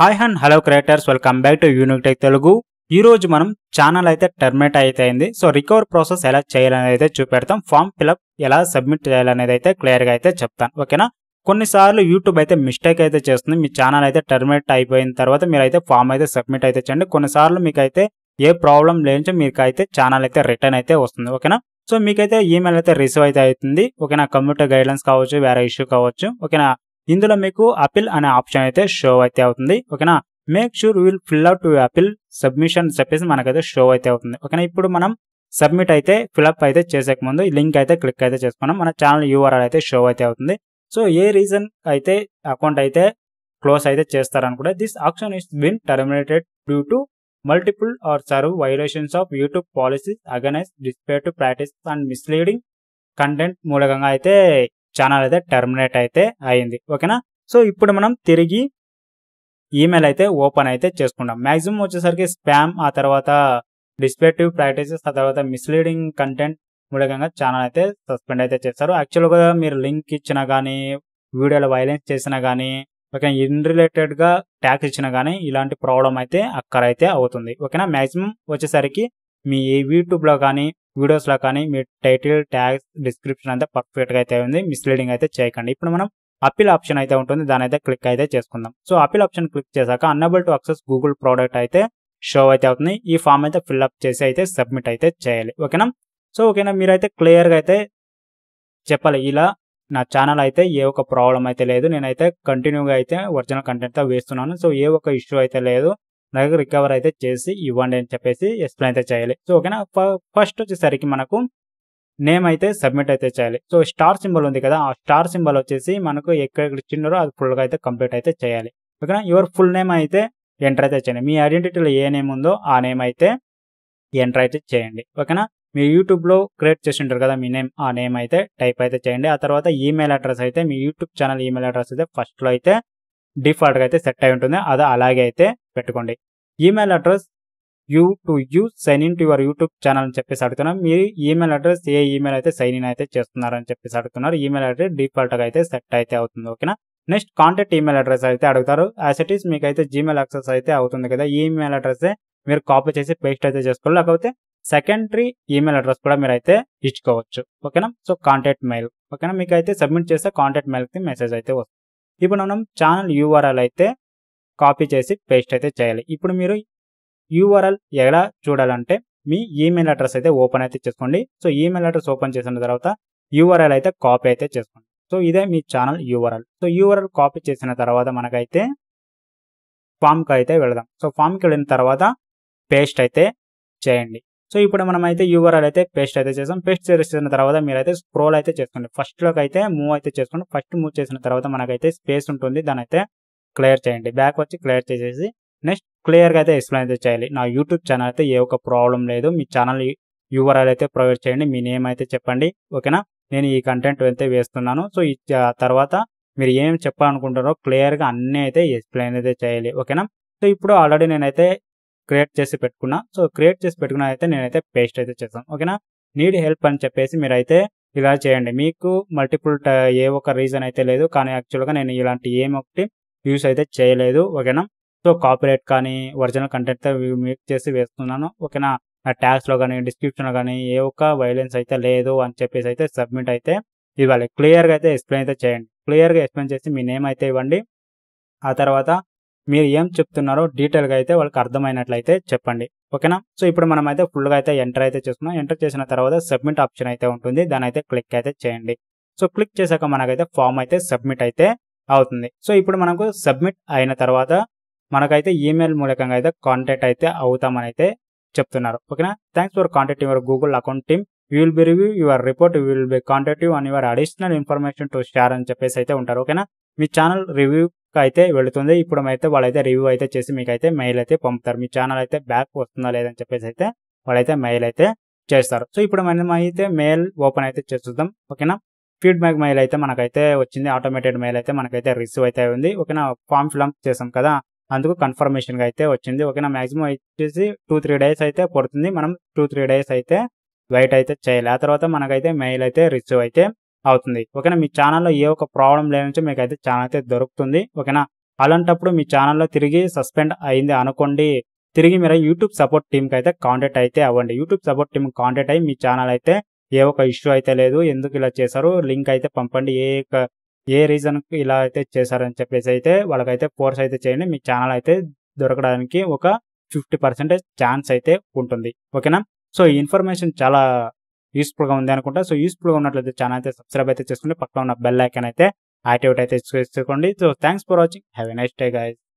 hi హన్ hello creators welcome back to Unique Tech Telugu ఈ రోజు మనం ఛానల్ అయితే టర్మినేట్ అయితే అయింది సో రికవర్ ప్రాసెస్ ఎలా చేయాలనేది అయితే చూపెడతాం ఫామ్ ఫిలప్ ఎలా సబ్మిట్ చేయాలనేది అయితే క్లియర్గా అయితే చెప్తాను ఓకేనా కొన్నిసార్లు యూట్యూబ్ అయితే మిస్టేక్ అయితే చేస్తుంది మీ ఛానల్ అయితే టర్మినేట్ అయిపోయిన తర్వాత మీరైతే ఫామ్ అయితే సబ్మిట్ అయితే చేయండి కొన్నిసార్లు మీకైతే ఏ ప్రాబ్లం లేని మీకైతే ఛానల్ అయితే రిటర్న్ అయితే వస్తుంది ఓకేనా సో మీకైతే ఈమెయిల్ అయితే రిసీవ్ అయితే అవుతుంది ఓకేనా కంప్యూటర్ గైడ్లైన్స్ కావచ్చు వేరే ఇష్యూ కావచ్చు ఓకేనా ఇందులో మీకు అపిల్ అనే ఆప్షన్ అయితే షో అయితే అవుతుంది ఓకేనా make sure will fill out to appeal submission చెప్పేసి మనకైతే షో అయితే అవుతుంది ఓకేనా ఇప్పుడు మనం సబ్మిట్ అయితే ఫిల్అప్ అయితే చేసేక ముందు లింక్ అయితే క్లిక్ అయితే చేసుకున్నాం మన ఛానల్ యూఆర్ఆర్ అయితే షో అయితే అవుతుంది సో ఏ రీజన్ అయితే అకౌంట్ అయితే క్లోజ్ అయితే చేస్తారనుకుంటే this option is been terminated due to multiple or severe violations of YouTube policies against deceptive to practice and misleading content మూలకంగా అయితే ఛానల్ అయితే టర్మినేట్ అయితే అయింది ఓకేనా సో ఇప్పుడు మనం తిరిగి ఈమెయిల్ అయితే ఓపెన్ అయితే చేసుకుంటాం మ్యాక్సిమం వచ్చేసరికి స్పామ్ ఆ తర్వాత డిస్పెక్టివ్ ప్రాక్టీసెస్ ఆ తర్వాత మిస్లీడింగ్ కంటెంట్ మూలకంగా ఛానల్ అయితే సస్పెండ్ అయితే చేస్తారు యాక్చువల్గా మీరు లింక్ ఇచ్చినా కానీ వీడియోలో వైలెన్స్ చేసినా కానీ ఓకే ఇన్ రిలేటెడ్గా ట్యాక్స్ ఇచ్చినా కానీ ఇలాంటి ప్రాబ్లం అయితే అక్కడైతే అవుతుంది ఓకేనా మ్యాక్సిమం వచ్చేసరికి మీ యూట్యూబ్లో కానీ వీడియోస్లో కానీ మీ టైటిల్ ట్యాగ్స్ డిస్క్రిప్షన్ అంతా పర్ఫెక్ట్గా అయితే ఉంది మిస్లీడింగ్ అయితే చేయకండి ఇప్పుడు మనం అప్పీల్ ఆప్షన్ అయితే ఉంటుంది దాని అయితే క్లిక్ అయితే చేసుకుందాం సో అప్పీల్ ఆప్షన్ క్లిక్ చేశాక unable to access Google product అయితే షో అయితే అవుతుంది ఈ ఫామ్ అయితే ఫిల్అప్ చేసి అయితే సబ్మిట్ అయితే చేయాలి ఓకేనా సో ఓకేనా మీరైతే క్లియర్గా అయితే చెప్పాలి ఇలా నా ఛానల్ అయితే ఏ ఒక్క ప్రాబ్లం అయితే లేదు నేనైతే కంటిన్యూగా అయితే ఒరిజినల్ కంటెంట్తో వేస్తున్నాను సో ఏ ఒక్క ఇష్యూ అయితే లేదు నగ రికవర్ అయితే చేసి ఇవ్వండి అని చెప్పేసి ఎక్స్ప్లెయిన్ అయితే చేయాలి సో ఓకేనా ఫస్ట్ వచ్చేసరికి మనకు నేమ్ అయితే సబ్మిట్ అయితే చేయాలి సో స్టార్ సింబల్ ఉంది కదా ఆ స్టార్ సింబల్ వచ్చేసి మనకు ఎక్కడ చిన్నరో అది ఫుల్గా అయితే కంప్లీట్ అయితే చేయాలి ఓకేనా యువర్ ఫుల్ నేమ్ అయితే ఎంటర్ అయితే చేయండి మీ ఐడెంటిటీలో ఏ నేమ్ ఉందో ఆ నేమ్ అయితే ఎంటర్ అయితే చేయండి ఓకేనా మీ యూట్యూబ్లో క్రియేట్ చేసి ఉంటారు కదా మీ నేమ్ ఆ నేమ్ అయితే టైప్ అయితే చేయండి ఆ తర్వాత ఈమెయిల్ అడ్రస్ అయితే మీ యూట్యూబ్ ఛానల్ ఈమెయిల్ అడ్రస్ అయితే ఫస్ట్లో అయితే డిఫాల్ట్గా అయితే సెట్ అయి ఉంటుంది అది అలాగే అయితే పెట్టుకోండి email address you to you sign in to your YouTube channel అని చెప్పేసి అడుగుతున్నారు మీరు ఈమెయిల్ అడ్రస్ ఏ ఈమెయిల్ అయితే సైన్ ఇన్ అయితే చేస్తున్నారని చెప్పేసి అడుగుతున్నారు ఈమెయిల్ అడ్రస్ డిఫాల్ట్గా అయితే సెట్ అయితే అవుతుంది ఓకేనా నెక్స్ట్ కాంటాక్ట్ ఈమెయిల్ అడ్రస్ అయితే అడుగుతారు యాజ్ ఇట్ ఈస్ మీకు అయితే జీమెయిల్ అక్సెస్ అయితే అవుతుంది కదా ఈ ఈమెయిల్ అడ్రస్సే మీరు కాపీ చేసి పేస్ట్ అయితే చేసుకోవాలి లేకపోతే సెకండరీ ఈమెయిల్ అడ్రస్ కూడా మీరు అయితే ఇచ్చుకోవచ్చు ఓకేనా సో కాంటాక్ట్ మెయిల్ ఓకేనా మీకు అయితే సబ్మిట్ చేస్తే కాంటాక్ట్ మెయిల్కి మెసేజ్ అయితే వస్తుంది ఇప్పుడు మనం ఛానల్ యూఆర్ఎల్ అయితే కాపీ చేసి పేస్ట్ అయితే చేయాలి ఇప్పుడు మీరు యూఆర్ఎల్ ఎలా చూడాలంటే మీ ఈమెయిల్ అడ్రస్ అయితే ఓపెన్ అయితే చేసుకోండి సో ఈమెయిల్ అడ్రస్ ఓపెన్ చేసిన తర్వాత యూఆర్ఎల్ అయితే కాపీ అయితే చేసుకోండి సో ఇదే మీ channel URL so URL copy చేసిన తర్వాత మనకైతే ఫామ్కి అయితే వెళదాం సో ఫామ్కి వెళ్ళిన తర్వాత పేస్ట్ అయితే చేయండి సో ఇప్పుడు మనం అయితే యూఆర్ఎల్ అయితే పేస్ట్ అయితే చేసాం పేస్ట్ చేసిన తర్వాత మీరైతే స్క్రోల్ అయితే చేసుకోండి ఫస్ట్లోకి అయితే మూవ్ అయితే చేసుకోండి ఫస్ట్ మూవ్ చేసిన తర్వాత మనకైతే స్పేస్ ఉంటుంది దాని అయితే క్లియర్ చేయండి బ్యాక్ వచ్చి క్లియర్ చేసేసి నెక్స్ట్ క్లియర్గా అయితే ఎక్స్ప్లెయిన్ అయితే చేయాలి నా యూట్యూబ్ ఛానల్ అయితే ఏ ఒక్క ప్రాబ్లం లేదు మీ ఛానల్ యూఆర్ఆర్ అయితే ప్రొవైడ్ చేయండి మీ నేమ్ అయితే చెప్పండి ఓకేనా నేను ఈ కంటెంట్ అయితే వేస్తున్నాను సో ఈ తర్వాత మీరు ఏం చెప్పాలనుకుంటారో క్లియర్గా అన్నీ అయితే ఎక్స్ప్లెయిన్ అయితే చేయాలి ఓకేనా సో ఇప్పుడు ఆల్రెడీ నేనైతే క్రియేట్ చేసి పెట్టుకున్నా సో క్రియేట్ చేసి పెట్టుకున్నా అయితే నేనైతే పేస్ట్ అయితే చేస్తాను ఓకేనా నీడ్ హెల్ప్ అని చెప్పేసి మీరైతే ఇలా చేయండి మీకు మల్టిపుల్ ఏ ఒక్క రీజన్ అయితే లేదు కానీ యాక్చువల్గా నేను ఇలాంటి ఏమి ఒకటి యూస్ అయితే చేయలేదు ఓకేనా సో కాపీరేట్ కానీ ఒరిజినల్ కంటెంట్ మీకు చేసి వేస్తున్నాను ఓకేనా ట్యాక్స్లో కానీ డిస్క్రిప్షన్లో కానీ ఏ ఒక్క వైలెన్స్ అయితే లేదు అని చెప్పేసి అయితే సబ్మిట్ అయితే ఇవ్వాలి క్లియర్గా అయితే ఎక్స్ప్లెయిన్ అయితే చేయండి క్లియర్గా ఎక్స్ప్లెయిన్ చేసి మీ నేమ్ అయితే ఇవ్వండి ఆ తర్వాత మీరు ఏం చెప్తున్నారో డీటెయిల్గా అయితే వాళ్ళకి అర్థమైనట్లయితే చెప్పండి ఓకేనా సో ఇప్పుడు మనం అయితే ఫుల్గా అయితే ఎంటర్ అయితే చేస్తున్నాం ఎంటర్ చేసిన తర్వాత సబ్మిట్ ఆప్షన్ అయితే ఉంటుంది దాని అయితే క్లిక్ అయితే చేయండి సో క్లిక్ చేశాక మనకైతే ఫామ్ అయితే సబ్మిట్ అయితే అవుతుంది సో ఇప్పుడు మనకు సబ్మిట్ అయిన తర్వాత మనకైతే ఈమెయిల్ మూలకంగా అయితే కాంటాక్ట్ అయితే అవుతామని అయితే చెప్తున్నారు ఓకేనా thanks for contact your Google account team you will be review your report you will be contact you and your additional information to share అని చెప్పేసి అయితే ఉంటారు ఓకేనా మీ ఛానల్ రివ్యూ అయితే వెళుతుంది ఇప్పుడు అయితే వాళ్ళైతే రివ్యూ అయితే చేసి మీకు అయితే మెయిల్ అయితే పంపుతారు మీ ఛానల్ అయితే బ్యాక్ వస్తుందా లేదని చెప్పేసి అయితే వాళ్ళైతే మెయిల్ అయితే చేస్తారు సో ఇప్పుడు మనం అయితే మెయిల్ ఓపెన్ అయితే చేస్తుందాం ఓకేనా ఫీడ్బ్యాక్ మెయిల్ అయితే మనకైతే వచ్చింది ఆటోమేటెడ్ మెయిల్ అయితే మనకైతే రిసీవ్ అయితే ఉంది ఓకేనా ఫామ్ ఫిలప్ చేసాం కదా అందుకు కన్ఫర్మేషన్గా అయితే వచ్చింది ఓకేనా మ్యాక్సిమం వచ్చేసి టూ త్రీ డేస్ అయితే పడుతుంది మనం టూ త్రీ డేస్ అయితే వెయిట్ అయితే చేయాలి ఆ తర్వాత మనకైతే మెయిల్ అయితే రిసీవ్ అయితే అవుతుంది ఓకేనా మీ ఛానల్లో ఏ ఒక ప్రాబ్లం లేనుంచి మీకు అయితే ఛానల్ అయితే దొరుకుతుంది ఓకేనా అలాంటప్పుడు మీ ఛానల్లో తిరిగి సస్పెండ్ అయింది అనుకోండి తిరిగి మీరు యూట్యూబ్ సపోర్ట్ టీమ్కి అయితే కాంటాక్ట్ అయితే అవ్వండి యూట్యూబ్ సపోర్ట్ టీమ్ కాంటాక్ట్ అయ్యి మీ ఛానల్ అయితే ఏ ఒక ఇష్యూ అయితే లేదు ఎందుకు ఇలా చేశారు లింక్ అయితే పంపండి ఏ ఏ రీజన్కి ఇలా అయితే చేశారని చెప్పేసి అయితే వాళ్ళకైతే ఫోర్స్ అయితే చేయండి మీ ఛానల్ అయితే దొరకడానికి ఒక ఫిఫ్టీ పర్సెంటేజ్ ఛాన్స్ అయితే ఉంటుంది ఓకేనా సో ఈ ఇన్ఫర్మేషన్ చాలా యూస్ఫుల్గా ఉంది అనుకుంటా సో యూస్ఫుల్గా ఉన్నట్లయితే ఛానల్ అయితే సబ్స్క్రైబ్ అయితే చేసుకోండి పక్కన ఉన్న బెల్ ఐకన్ అయితే యాక్టివేట్ అయితే చేసుకోండి so thanks for watching have a nice day guys